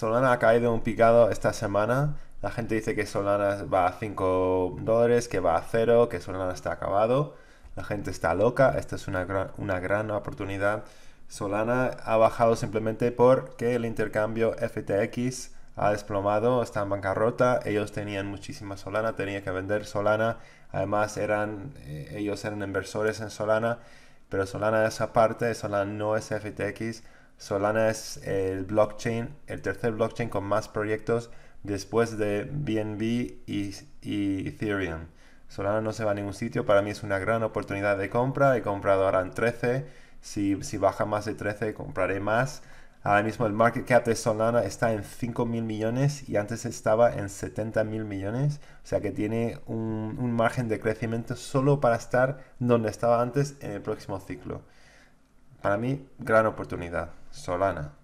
Solana ha caído un picado esta semana. La gente dice que Solana va a 5 dólares, que va a 0, que Solana está acabado. La gente está loca. Esta es una gran, una gran oportunidad. Solana ha bajado simplemente porque el intercambio FTX ha desplomado, está en bancarrota. Ellos tenían muchísima Solana, tenían que vender Solana. Además, eran, eh, ellos eran inversores en Solana, pero Solana es aparte, Solana no es FTX. Solana es el blockchain, el tercer blockchain con más proyectos después de BNB y, Ethereum. Solana no se va a ningún sitio, para mí es una gran oportunidad de compra. He comprado ahora en 13, si, baja más de 13 compraré más. Ahora mismo el market cap de Solana está en 5.000 mil millones y antes estaba en 70 mil millones. O sea que tiene un, un margen de crecimiento solo para estar donde estaba antes en el próximo ciclo. Para mí, gran oportunidad. Solana.